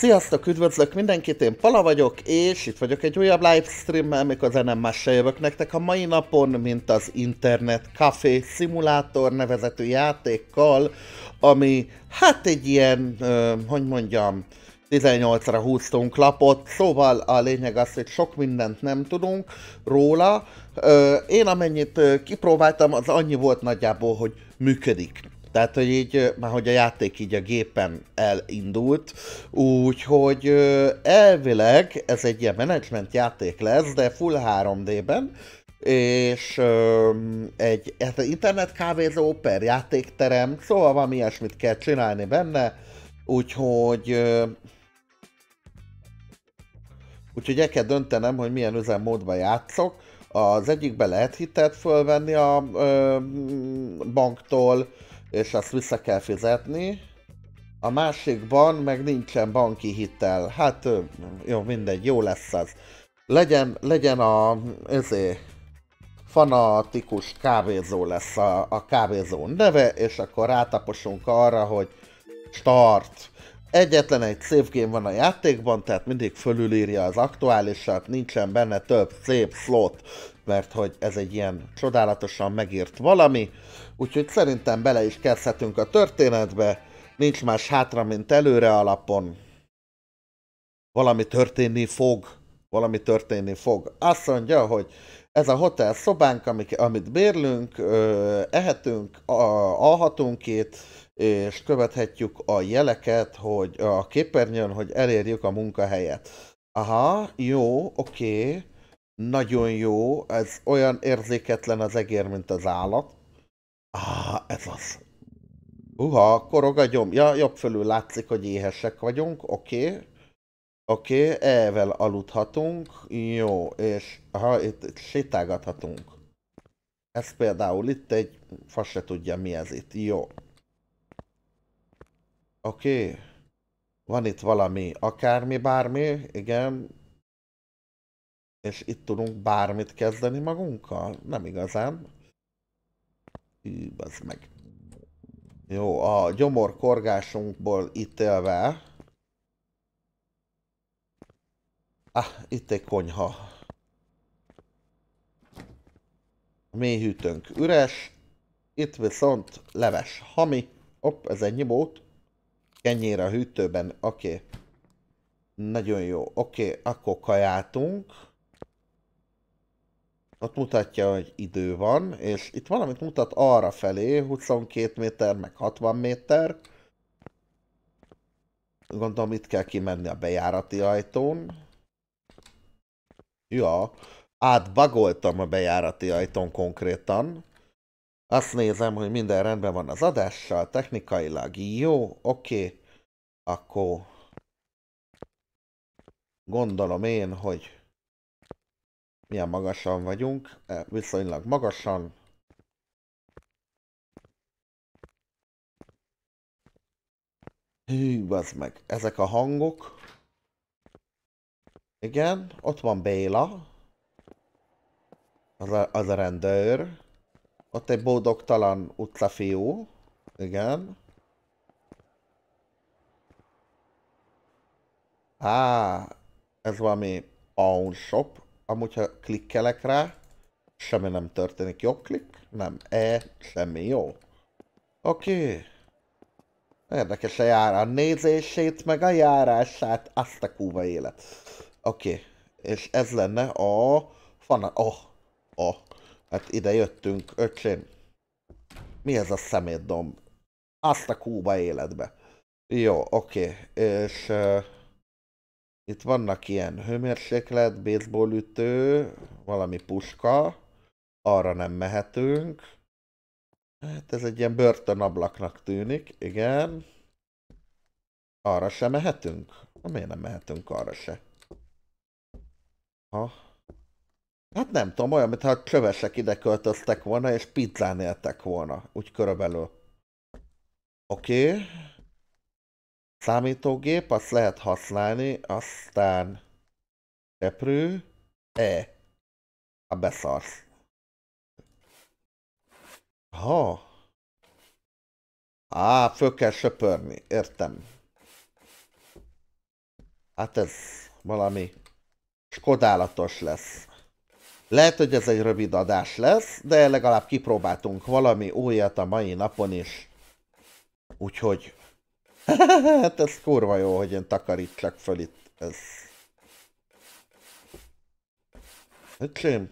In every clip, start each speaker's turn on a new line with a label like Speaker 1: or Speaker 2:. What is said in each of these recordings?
Speaker 1: Sziasztok, üdvözlök mindenkit, én Pala vagyok, és itt vagyok egy újabb livestreammel, mikor zenem se jövök nektek a mai napon, mint az Internet Café Simulator nevezetű játékkal, ami hát egy ilyen, ö, hogy mondjam, 18-ra húztunk lapot, szóval a lényeg az, hogy sok mindent nem tudunk róla. Ö, én amennyit ö, kipróbáltam, az annyi volt nagyjából, hogy működik tehát, hogy így, már hogy a játék így a gépen elindult, úgyhogy elvileg ez egy ilyen menedzsment játék lesz, de full 3D-ben, és um, egy hát kávézó per játékterem, szóval van ilyesmit kell csinálni benne, úgyhogy uh, úgyhogy el kell döntenem, hogy milyen üzemmódban játszok. Az egyikbe lehet hitet fölvenni a ö, banktól, és azt vissza kell fizetni. A másikban meg nincsen banki hitel. Hát jó, mindegy, jó lesz az. Legyen, legyen a, ezé, fanatikus kávézó lesz a, a kávézó neve, és akkor rátaposunk arra, hogy start Egyetlen egy szép game van a játékban, tehát mindig fölülírja az aktuálisat, nincsen benne több szép slot, mert hogy ez egy ilyen csodálatosan megírt valami, úgyhogy szerintem bele is kezdhetünk a történetbe, nincs más hátra, mint előre alapon. Valami történni fog, valami történni fog. Azt mondja, hogy ez a hotel szobánk, amit bérlünk, ehetünk, alhatunk itt, és követhetjük a jeleket, hogy a képernyőn, hogy elérjük a munkahelyet. Aha, jó, oké, okay, nagyon jó, ez olyan érzéketlen az egér, mint az állat. Ah, ez az. Uha, korog a gyom. Ja, jobb fölül látszik, hogy éhesek vagyunk, oké. Okay. Oké, okay, evel aludhatunk, jó, és ha itt, itt sétálgathatunk. Ez például itt egy, fa se tudja mi ez itt, jó. Oké. Okay. Van itt valami, akármi, bármi, igen. És itt tudunk bármit kezdeni magunkkal? Nem igazán. Hű, az meg. Jó, a gyomor korgásunkból ítélve. Ah, itt egy konyha. A mély üres. Itt viszont leves hami. Hopp, ez egy nyibót kenyér a hűtőben, oké. Okay. Nagyon jó, oké, okay, akkor kajátunk. Ott mutatja, hogy idő van, és itt valamit mutat arra felé, 22 méter, meg 60 méter. Gondolom itt kell kimenni a bejárati ajtón. Ja, átbagoltam a bejárati ajtón konkrétan. Azt nézem, hogy minden rendben van az adással, technikailag jó, oké, okay. akkor gondolom én, hogy milyen magasan vagyunk, e, viszonylag magasan. Hű, az meg, ezek a hangok. Igen, ott van Béla. Az a, az a rendőr. Ott egy boldogtalan utcafiú. Igen. Á, ez valami pawn shop. Amúgy, ha klikkelek rá, semmi nem történik. Jobb klik? Nem. E, semmi. Jó. Oké. Okay. Érdekes a járás nézését, meg a járását. Azt a kúva élet. Oké. Okay. És ez lenne a... Fana... Oh. Oh. Hát ide jöttünk, öcsém. Mi ez a szemétdom? Azt a kúba életbe. Jó, oké. És uh, itt vannak ilyen hőmérséklet, baseball ütő, valami puska. Arra nem mehetünk. Hát ez egy ilyen börtönablaknak tűnik, igen. Arra se mehetünk? Miért nem mehetünk arra se? Ha. Hát nem tudom, olyan, mintha a csövesek ide költöztek volna, és pizzán éltek volna, úgy körülbelül. Oké. Okay. Számítógép, azt lehet használni, aztán... Seprő... E. A beszarsz. Ha. Á, föl kell söpörni, értem. Hát ez valami skodálatos lesz. Lehet, hogy ez egy rövid adás lesz, de legalább kipróbáltunk valami újat a mai napon is. Úgyhogy... hát ez kurva jó, hogy én takarítsak föl itt. Ez... Öcsém.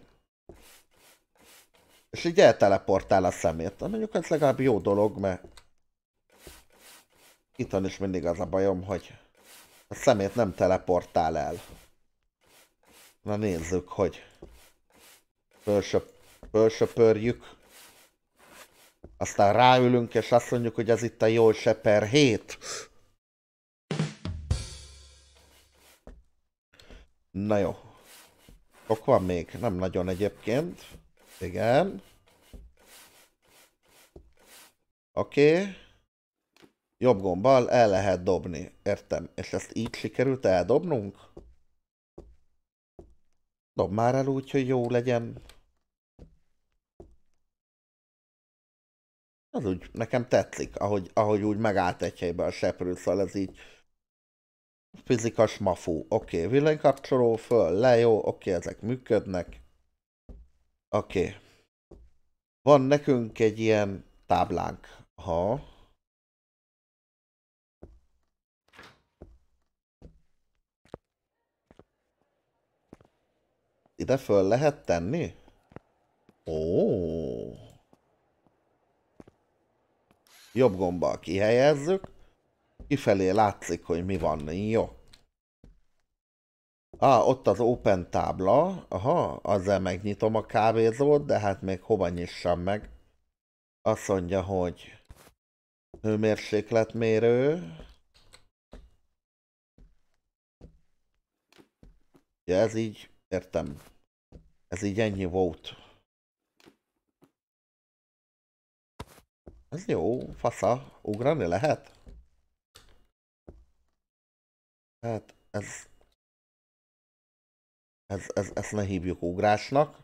Speaker 1: És így elteleportál a szemét. Na, mondjuk ez legalább jó dolog, mert... Itthon is mindig az a bajom, hogy a szemét nem teleportál el. Na nézzük, hogy fölsöpörjük, aztán ráülünk, és azt mondjuk, hogy ez itt a jól seper 7. Na jó. Ok van még? Nem nagyon egyébként. Igen. Oké. Okay. Jobb gombbal el lehet dobni. Értem. És ezt így sikerült eldobnunk? Dob már el úgy, hogy jó legyen. Az úgy, nekem tetszik, ahogy, ahogy úgy megállt egy helybe a seprő, szóval ez így fizikas mafú. Oké, okay, villanykapcsoló föl, le, jó, oké, okay, ezek működnek. Oké. Okay. Van nekünk egy ilyen táblánk, ha Ide föl lehet tenni? Ó. Oh jobb gombbal kihelyezzük, kifelé látszik, hogy mi van, jó. Ah, ott az open tábla, aha, azzal megnyitom a kávézót, de hát még hova nyissam meg. Azt mondja, hogy hőmérsékletmérő. Ja, ez így, értem, ez így ennyi volt. Ez jó, fasza. Ugrani lehet?
Speaker 2: Hát ez...
Speaker 1: Ez, ez, ezt ne hívjuk ugrásnak.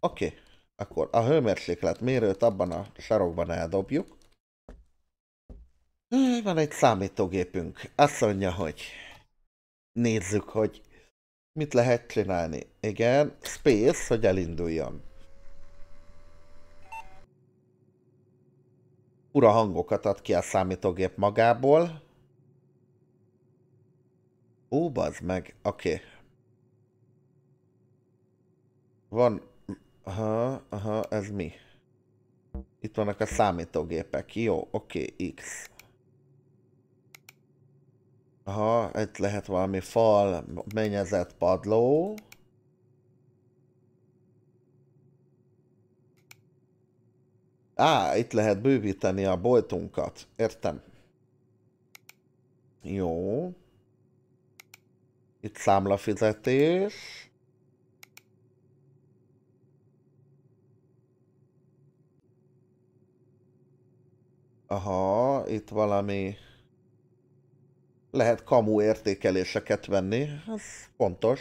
Speaker 1: Oké, akkor a hőmérséklet mérőt abban a sarokban eldobjuk. Van egy számítógépünk. Azt mondja, hogy nézzük, hogy mit lehet csinálni. Igen, space, hogy elinduljon. fura hangokat ad ki a számítógép magából. Ó, bazd meg, oké. Okay. Van... Aha, aha, ez mi? Itt vannak a számítógépek. Jó, oké, okay, X. Aha, itt lehet valami fal, mennyezet, padló. Á, itt lehet bővíteni a boltunkat. Értem. Jó. Itt számlafizetés. Aha, itt valami... Lehet kamu értékeléseket venni, ez fontos.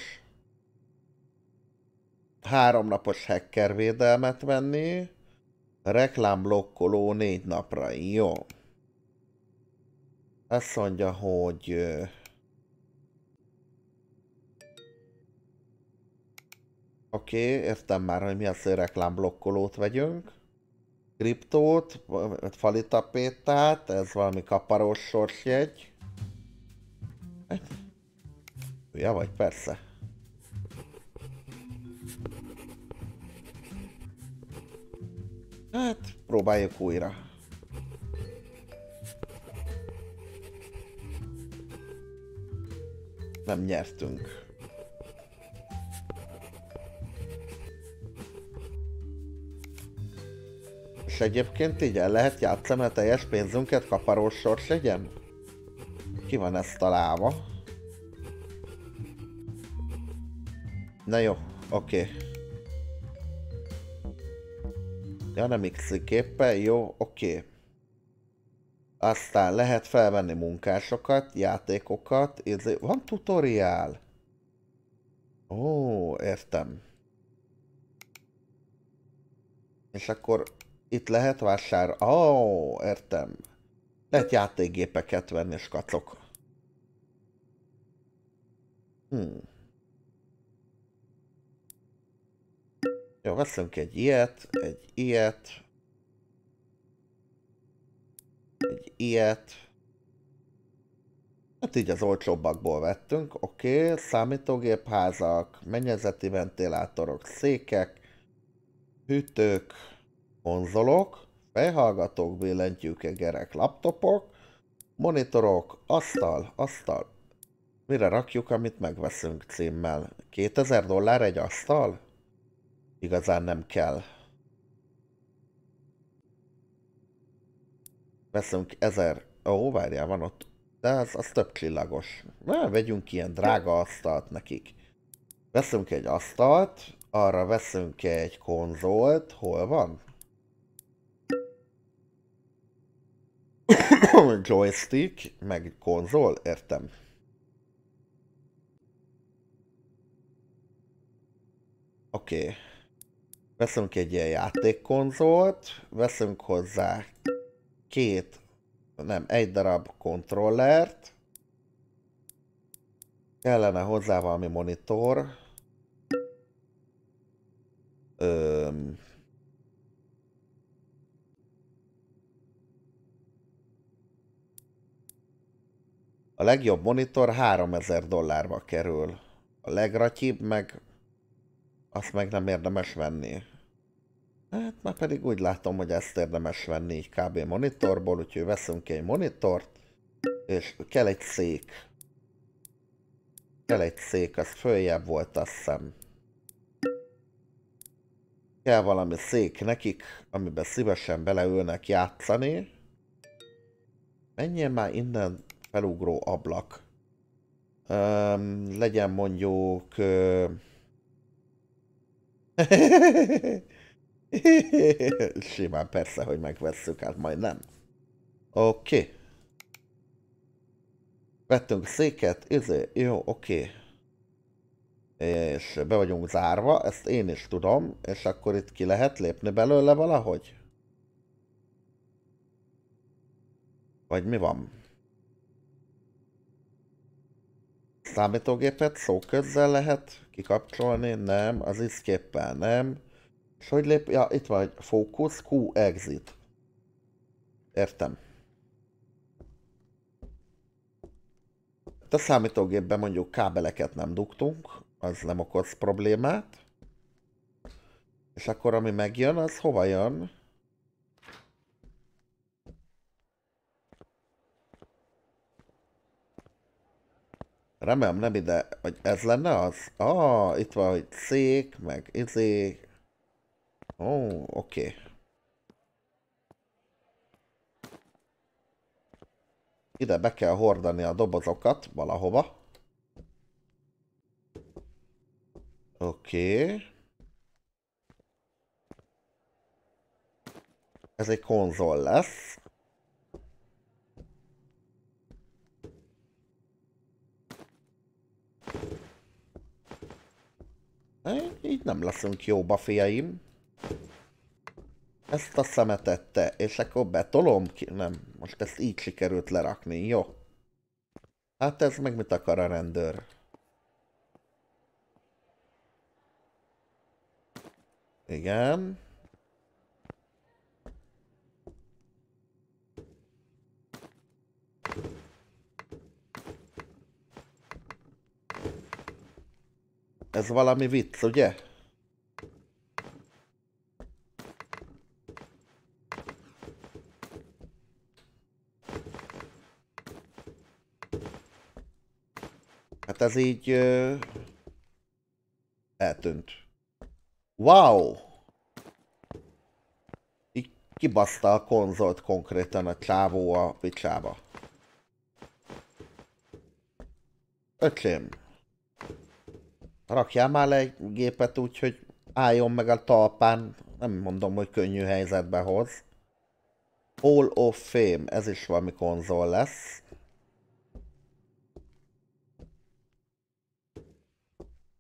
Speaker 1: Háromnapos hacker védelmet venni. Reklámblokkoló négy napra, jó. Azt mondja, hogy... Oké, okay, értem már, hogy mi az, hogy reklámblokkolót vegyünk. Kriptót, fali tapétát, ez valami kaparós sorsjegy. Ja, hát, vagy, persze. Hát, próbáljuk újra. Nem nyertünk. És egyébként így el lehet játszani a teljes pénzünket kaparós sors legyen? Ki van ezt találva? Na jó, oké. Okay. Ja, nem x képe, jó, oké. Okay. Aztán lehet felvenni munkásokat, játékokat, ízli... van tutoriál. Ó, értem. És akkor itt lehet vásár... Ó, értem. Lehet játékgépeket venni és Hmm. Jó, veszünk egy ilyet, egy ilyet, egy ilyet. Hát így az olcsóbbakból vettünk, oké, okay. számítógépházak, mennyezeti ventilátorok, székek, hűtők, konzolok, fejhallgatók, gyerek laptopok, monitorok, asztal, asztal. Mire rakjuk, amit megveszünk címmel? 2000 dollár egy asztal? igazán nem kell. Veszünk ezer... Ó, oh, várjál, van ott. De az, az több csillagos. Na, vegyünk ilyen drága asztalt nekik. Veszünk egy asztalt, arra veszünk egy konzolt. Hol van? joystick, meg konzol, értem. Oké. Okay. Veszünk egy ilyen játékkonzolt, veszünk hozzá két, nem, egy darab kontrollert, kellene hozzá valami monitor, Öm. A legjobb monitor 3000 dollárba kerül. A legratyibb meg azt meg nem érdemes venni. Hát már pedig úgy látom, hogy ezt érdemes venni így kb. monitorból, úgyhogy veszünk egy monitort, és kell egy szék. Kell egy szék, az följebb volt azt hiszem. Kell valami szék nekik, amiben szívesen beleülnek játszani. Menjen már innen felugró ablak. Öm, legyen mondjuk... Öm, Simán persze, hogy megvesszük, hát majd nem. Oké. Okay. Vettünk széket, izé, jó, oké. Okay. És be vagyunk zárva, ezt én is tudom, és akkor itt ki lehet lépni belőle valahogy? Vagy mi van? számítógépet szó közzel lehet kikapcsolni? Nem. Az escape nem. És hogy lép... Ja, itt egy Fókusz, Q, exit. Értem. Hát a számítógépben mondjuk kábeleket nem dugtunk, az nem okoz problémát. És akkor ami megjön, az hova jön? Remélem nem ide, hogy ez lenne az? Ah, itt van, hogy szék, meg izé. Ó, oh, oké. Okay. Ide be kell hordani a dobozokat valahova. Oké. Okay. Ez egy konzol lesz. Így nem leszünk jóba, fiaim. Ezt a szemetet te, és akkor betolom ki? Nem, most ezt így sikerült lerakni, jó? Hát ez meg mit akar a rendőr? Igen. Ez valami vicc, ugye? Hát ez így... Uh, Eltűnt. Wow! Így kibaszta a konzolt konkrétan a csávó a vicsába. Öcsém rakjál már le egy gépet úgy, hogy álljon meg a talpán, nem mondom, hogy könnyű helyzetbe hoz. Hall of Fame, ez is valami konzol lesz.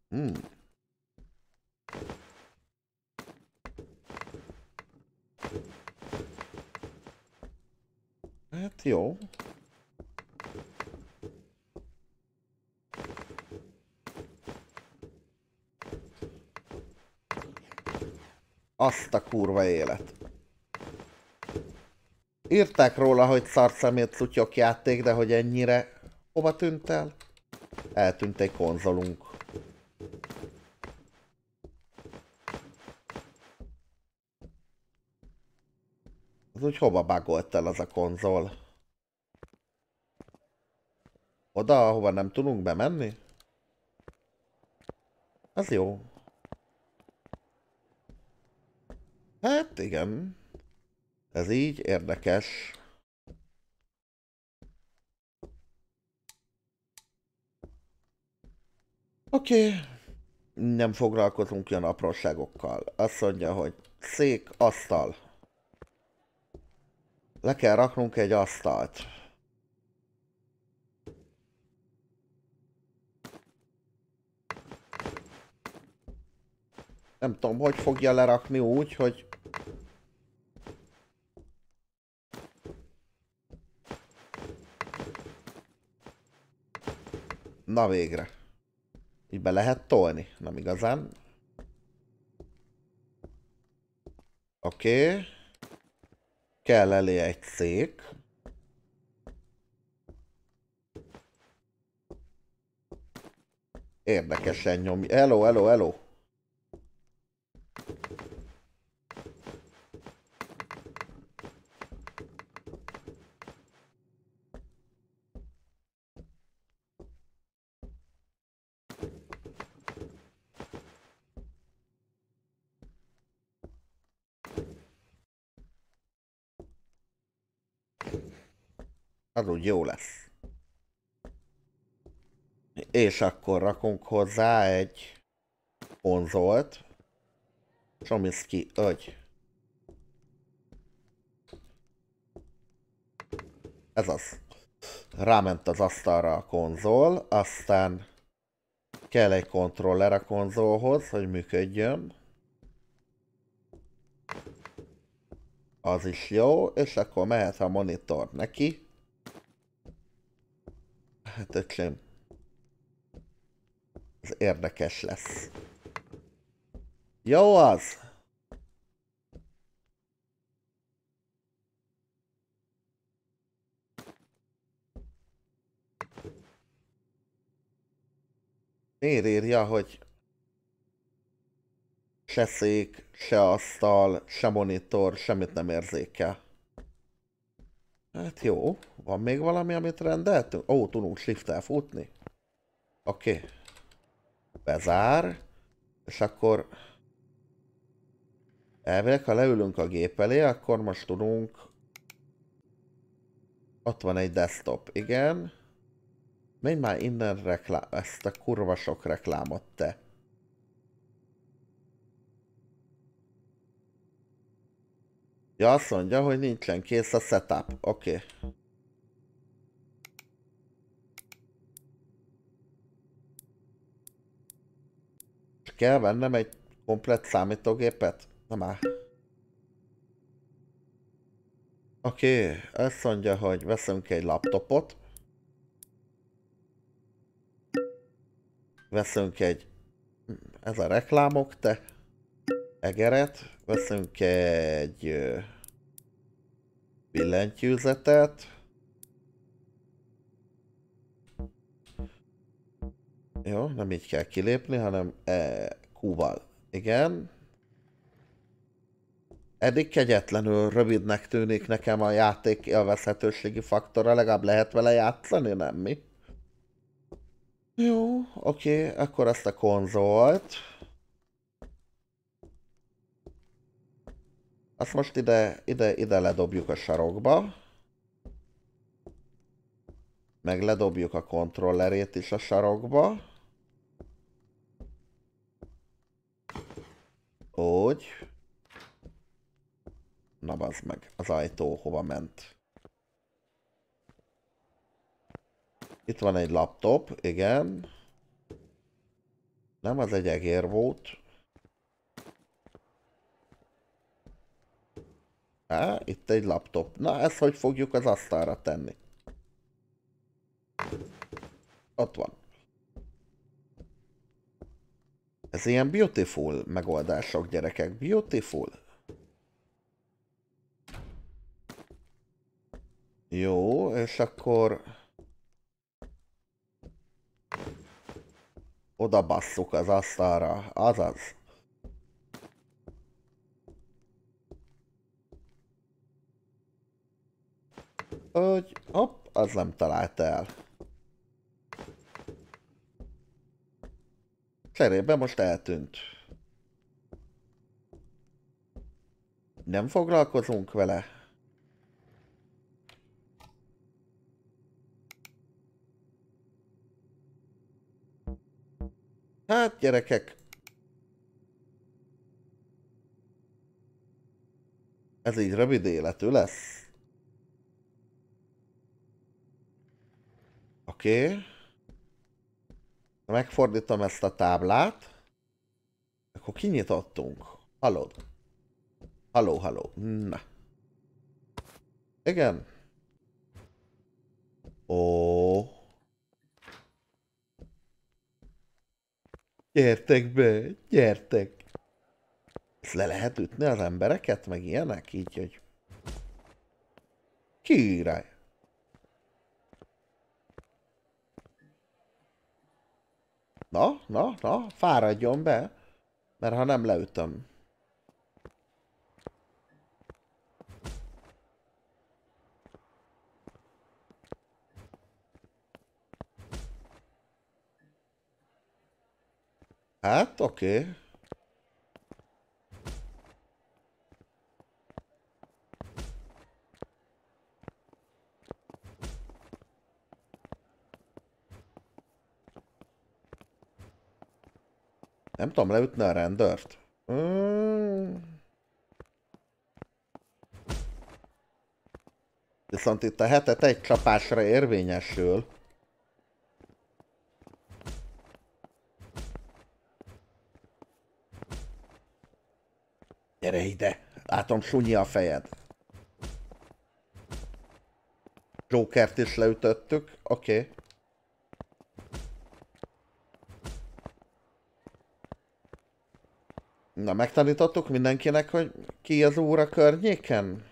Speaker 1: Hmm. Hát jó. Azt a kurva élet. Írták róla, hogy szemét szutyok játék, de hogy ennyire... Hova tűnt el? Eltűnt egy konzolunk. Az úgy hova bagolt el az a konzol? Oda, ahova nem tudunk bemenni? Ez jó. igen. Ez így érdekes. Oké. Okay. Nem foglalkozunk ilyen apróságokkal. Azt mondja, hogy szék, asztal. Le kell raknunk egy asztalt. Nem tudom, hogy fogja lerakni úgy, hogy Na végre. Így be lehet tolni. Nem igazán. Oké. Okay. Kell elé egy szék. Érdekesen nyomja. Hello, hello, hello. úgy jó lesz. És akkor rakunk hozzá egy konzolt. Csomiszki, hogy. Ez az. Ráment az asztalra a konzol, aztán kell egy kontroller a konzolhoz, hogy működjön. Az is jó, és akkor mehet a monitor neki. Hihetetlen. Ez érdekes lesz. Jó az! Miért írja, hogy se szék, se asztal, se monitor, semmit nem érzékel? Hát jó, van még valami, amit rendeltünk? Ó, tudunk shift futni. Oké. Okay. Bezár. És akkor... Elvileg, ha leülünk a gép elé, akkor most tudunk... Ott van egy desktop, igen. Menj már innen reklám, ezt a kurva sok reklámot, te. Ja, azt mondja, hogy nincsen kész a setup. Oké. Okay. Kell vennem egy komplet számítógépet? Nem már. Oké, okay. azt mondja, hogy veszünk egy laptopot. Veszünk egy... Ez a reklámok, te egeret, veszünk egy billentyűzetet. Jó, nem így kell kilépni, hanem e, Q-val. Igen. Eddig kegyetlenül rövidnek tűnik nekem a játék élvezhetőségi faktora, legalább lehet vele játszani, nem mi? Jó, oké, akkor ezt a konzolt. Azt hát most ide, ide, ide ledobjuk a sarokba. Meg ledobjuk a kontrollerét is a sarokba. Úgy. Na bazd meg, az ajtó hova ment. Itt van egy laptop, igen. Nem, az egy egér volt. Á, itt egy laptop. Na, ezt hogy fogjuk az asztalra tenni? Ott van. Ez ilyen beautiful megoldások, gyerekek. Beautiful. Jó, és akkor... Oda basszuk az asztalra. Azaz. hogy hopp, az nem talált el. Cserébe most eltűnt. Nem foglalkozunk vele. Hát gyerekek. Ez így rövid életű lesz. Oké. Okay. Megfordítom ezt a táblát. Akkor kinyitottunk. Hallod? Halló, halló. Na. Igen. Ó. Gyertek be, gyertek. Ezt le lehet ütni az embereket, meg ilyenek, így, hogy... Király. Na, na, na, fáradjon be, mert ha nem leütöm. Hát, oké. Okay. Nem tudom leütni a rendőrt. Hmm. Viszont itt a hetet egy csapásra érvényesül.
Speaker 2: Gyere ide!
Speaker 1: Látom, sunyi a fejed. Jokert is leütöttük, oké. Okay. Na, megtanítottuk mindenkinek, hogy ki az úr a környéken?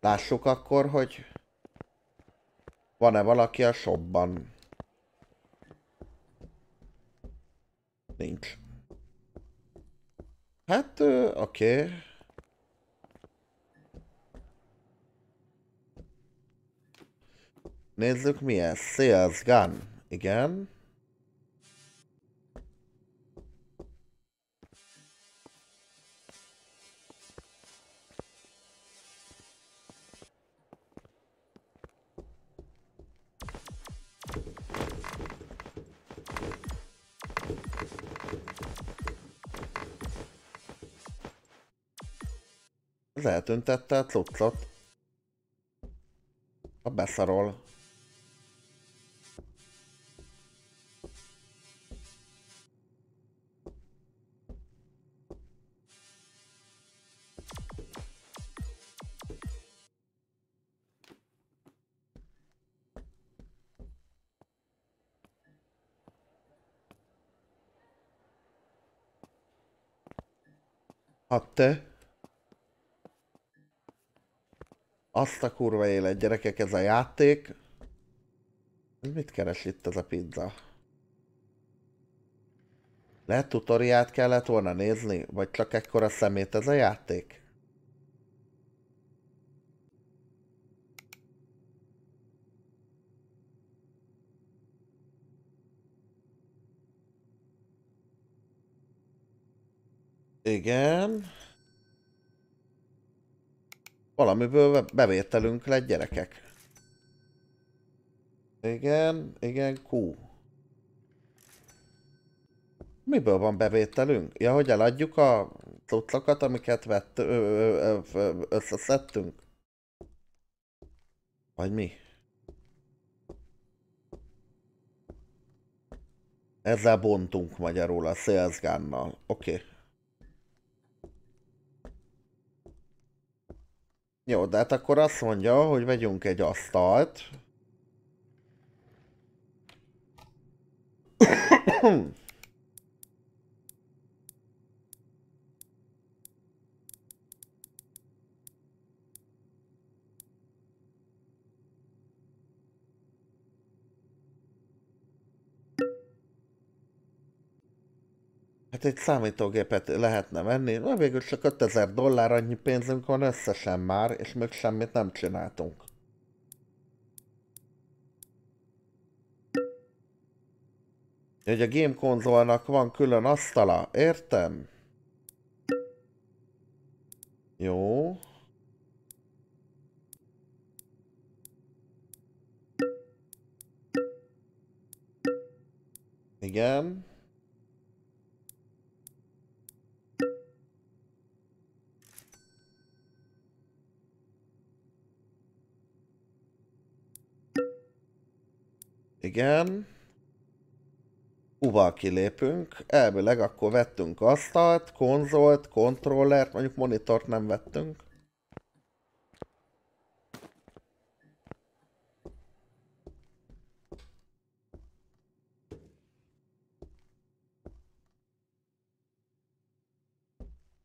Speaker 1: Lássuk akkor, hogy van-e valaki a shopban. Nincs. Hát, oké. Okay. Nézzük mi ez. Sales gun. Igen. tette a cuccot. A beszarol. Hat Azt a kurva élet, gyerekek, ez a játék. Mit keres itt ez a pizza? Lehet tutoriát kellett volna nézni, vagy csak ekkora szemét ez a játék? Igen. Valamiből bevételünk lett gyerekek. Igen, igen, Q. Miből van bevételünk? Ja, hogy eladjuk a cuccokat, amiket vett, ö, ö, ö, összeszedtünk? Vagy mi? Ezzel bontunk magyarul a szélzgánnal. Oké. Okay. Jó, de hát akkor azt mondja, hogy vegyünk egy asztalt. Hát egy számítógépet lehetne venni, de végül csak 5000 dollár annyi pénzünk van összesen már, és még semmit nem csináltunk. Hogy a game konzolnak van külön asztala, értem? Jó. Igen. Igen. Uval kilépünk. Elvileg akkor vettünk asztalt, konzolt, kontrollert, mondjuk monitort nem vettünk.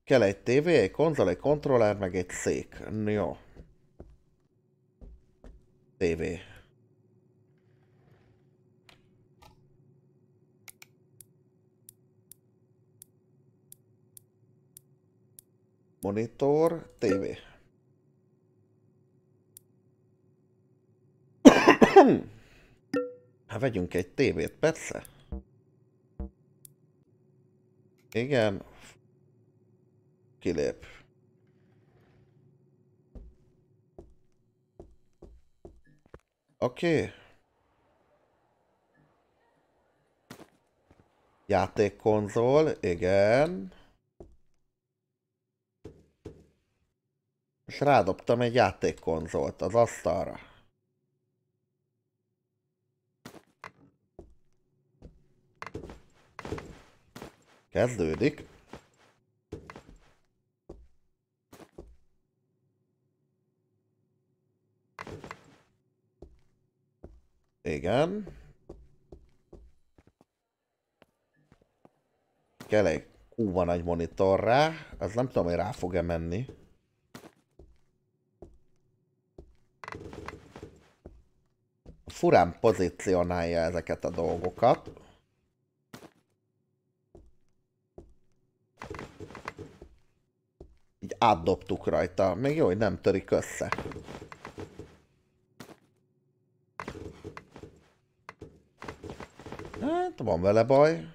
Speaker 1: Kell egy tévé, egy konzol, egy kontroller, meg egy szék. Jó. Tévé. Monitor, TV. Hát vegyünk egy tévét, persze. Igen. Kilép. Oké. Okay. Játékkonzol, igen. és rádobtam egy játékkonzolt az asztalra. Kezdődik. Igen. Kell egy kúva nagy monitor rá, Ez nem tudom, hogy rá fog-e menni. furán pozícionálja ezeket a dolgokat. Így átdobtuk rajta. Még jó, hogy nem törik össze. Hát, van vele baj.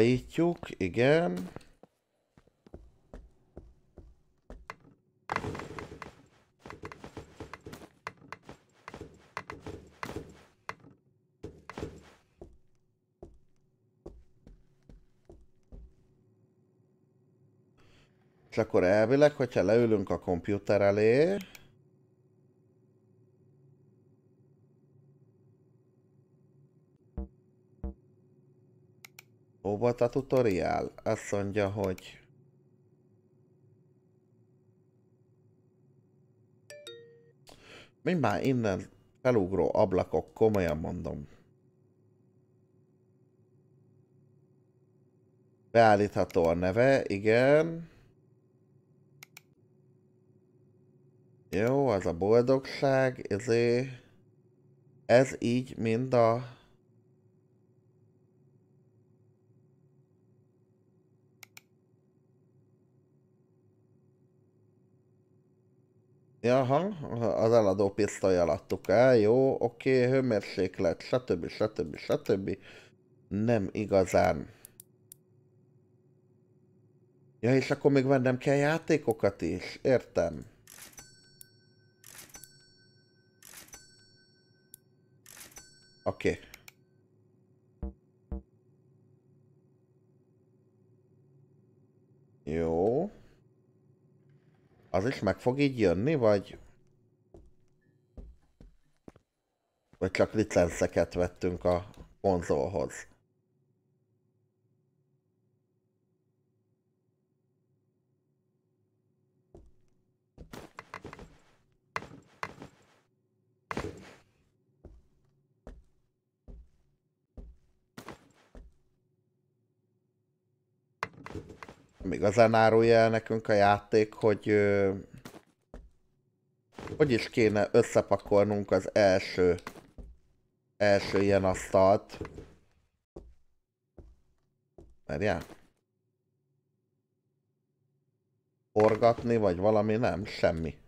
Speaker 1: Állítjuk, igen. És akkor elvileg, hogyha leülünk a komputer elé, volt a tutoriál? Azt mondja, hogy... Mi már innen felugró ablakok, komolyan mondom. Beállítható a neve, igen. Jó, az a boldogság, ezért... Ez így mind a... Jaha, az eladó pisztolyjal adtuk el, jó, oké, hőmérséklet, stb. stb. stb. Nem igazán. Ja, és akkor még vennem kell játékokat is, értem. Oké. Okay. az is meg fog így jönni, vagy... Vagy csak licenszeket vettünk a konzolhoz? igazán árulja el nekünk a játék, hogy hogy is kéne összepakolnunk az első első ilyen asztalt. Merjál? Forgatni, vagy valami? Nem, semmi.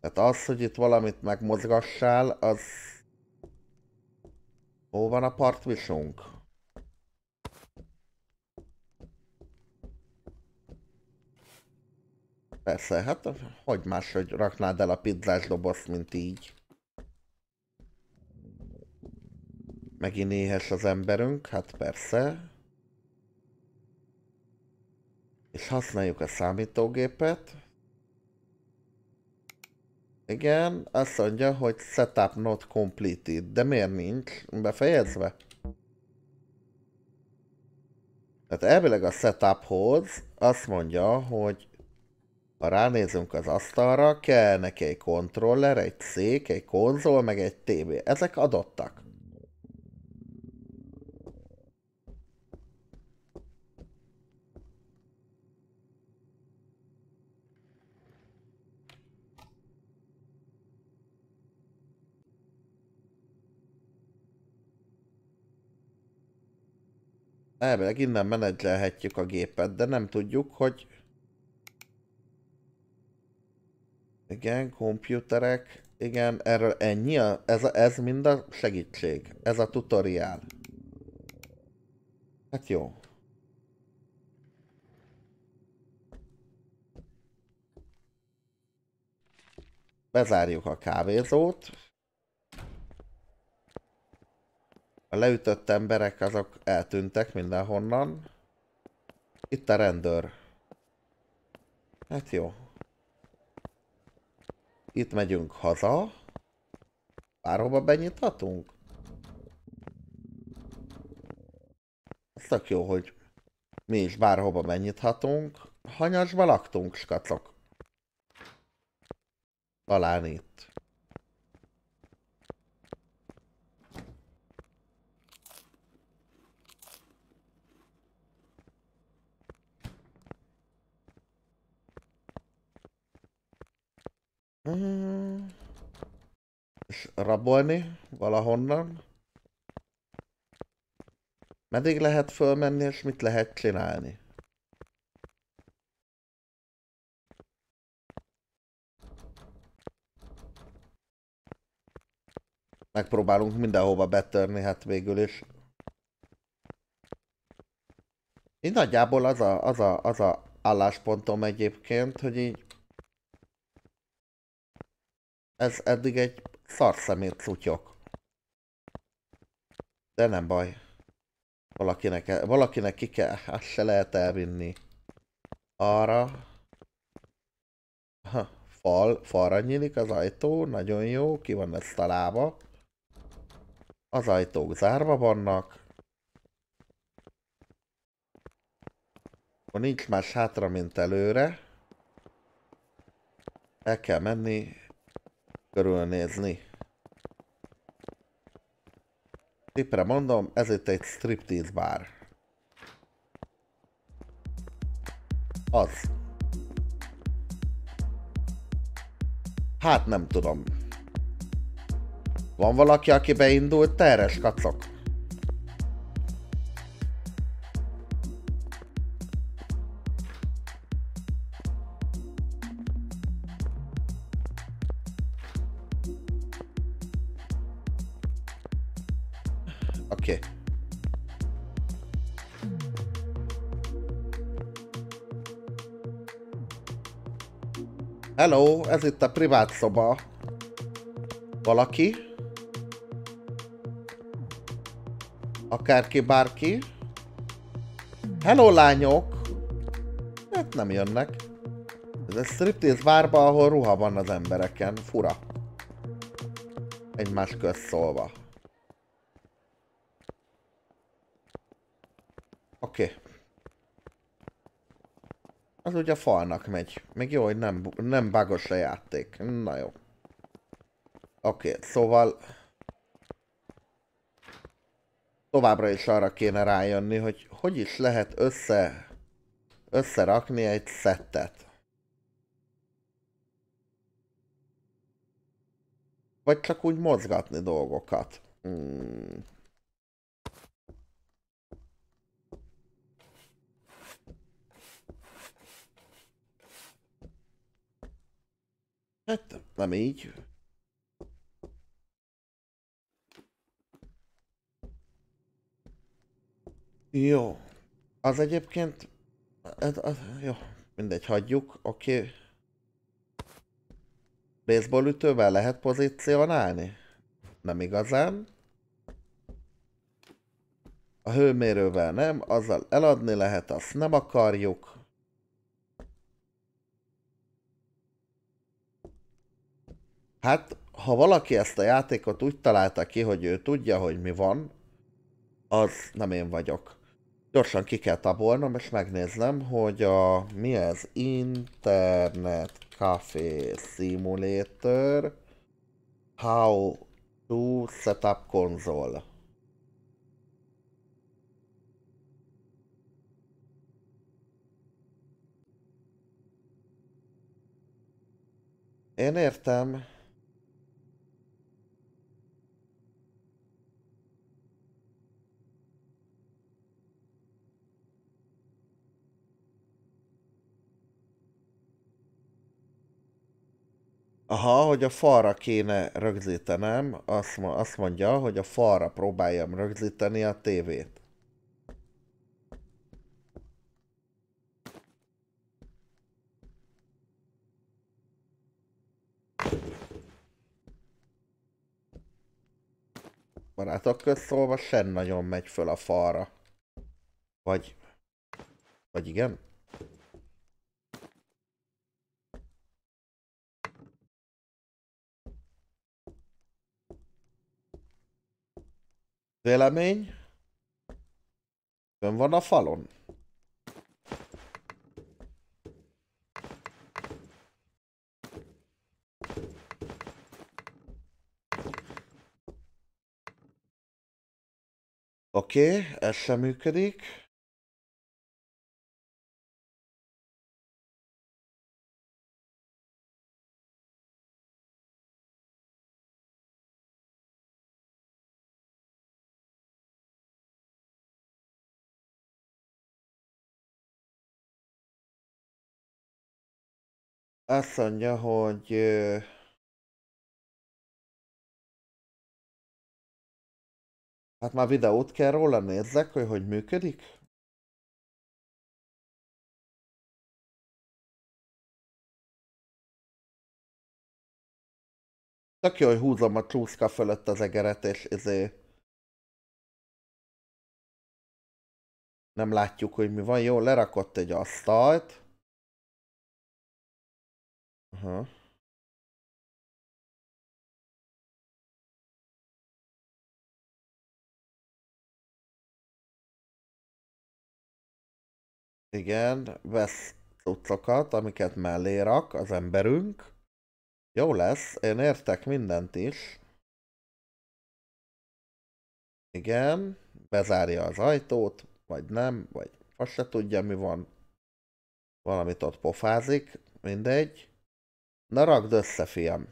Speaker 1: Tehát az, hogy itt valamit megmozgassál, az... Hol van a partvisunk? Persze, hát hogy más, hogy raknád el a pizzás dobozt, mint így. Megint éhes az emberünk, hát persze. És használjuk a számítógépet. Igen, azt mondja, hogy setup not completed, de miért nincs befejezve? Tehát elvileg a setuphoz azt mondja, hogy ha ránézünk az asztalra, kell neki egy kontroller, egy szék, egy konzol, meg egy tévé. Ezek adottak. Elvileg innen menedzselhetjük a gépet, de nem tudjuk, hogy Igen, komputerek. Igen, erről ennyi? A, ez, a, ez mind a segítség. Ez a tutoriál. Hát jó. Bezárjuk a kávézót. A leütött emberek azok eltűntek mindenhonnan. Itt a rendőr. Hát jó. Itt megyünk haza. Bárhova benyitatunk? Ez tök jó, hogy mi is bárhova benyithatunk. Hanyasba laktunk, skacok. Talán itt. rabolni valahonnan. Meddig lehet fölmenni, és mit lehet csinálni? Megpróbálunk mindenhova betörni, hát végül is. Így nagyjából az a, az a, az a álláspontom egyébként, hogy így ez eddig egy szarszemét szutyok. De nem baj. Valakinek, valakinek ki kell, hát se lehet elvinni. Arra. Ha, fal, falra nyílik az ajtó, nagyon jó, ki van a lába. Az ajtók zárva vannak. Akkor nincs más hátra, mint előre. El kell menni, körülnézni. Tippre mondom, ez itt egy striptease bár. Az. Hát nem tudom. Van valaki, aki beindult? Teres, kacok. Hello, ez itt a privát szoba. Valaki? Akárki, bárki? Hello, lányok! Hát nem jönnek. Ez egy striptease várba, ahol ruha van az embereken. Fura. Egymás közt szólva. Oké. Okay az ugye a falnak megy. Még jó, hogy nem, nem bagos a játék. Na jó. Oké, okay, szóval... Továbbra is arra kéne rájönni, hogy hogy is lehet össze... összerakni egy szettet. Vagy csak úgy mozgatni dolgokat. Hmm. Hát nem, így. Jó. Az egyébként... Ez, hát, az, jó, mindegy, hagyjuk. Oké. Okay. Baseball ütővel lehet pozícionálni? Nem igazán. A hőmérővel nem, azzal eladni lehet, azt nem akarjuk. Hát, ha valaki ezt a játékot úgy találta ki, hogy ő tudja, hogy mi van, az nem én vagyok. Gyorsan ki kell tabolnom, és megnézem, hogy a, mi ez? Internet Café Simulator How to Setup Console. Én értem. Aha, hogy a falra kéne rögzítenem, azt, azt mondja, hogy a falra próbáljam rögzíteni a tévét. barátok szólva, sen nagyon megy föl a falra. Vagy... Vagy igen? Vélemény? Ön van a falon? Oké, okay, ez sem működik.
Speaker 2: azt mondja, hogy Hát már videót kell róla nézzek, hogy hogy működik? Tök jó, hogy húzom a csúszka fölött az egeret, és izé... Nem látjuk, hogy mi van. Jó, lerakott egy asztalt. Aha.
Speaker 1: Igen, vesz utcokat, amiket mellé rak az emberünk. Jó lesz, én értek mindent is. Igen, bezárja az ajtót, vagy nem, vagy azt se tudja mi van. Valamit ott pofázik, mindegy.
Speaker 2: Na rakd össze, fiam!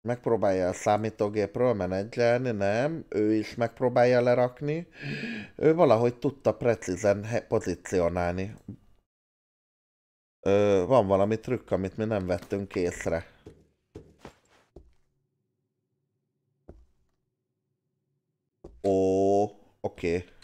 Speaker 1: Megpróbálja a számítógépről menedzselni, nem? Ő is megpróbálja lerakni. Ő valahogy tudta precízen pozícionálni. Ö, van valami trükk, amit mi nem vettünk észre. Ó, oké. Okay.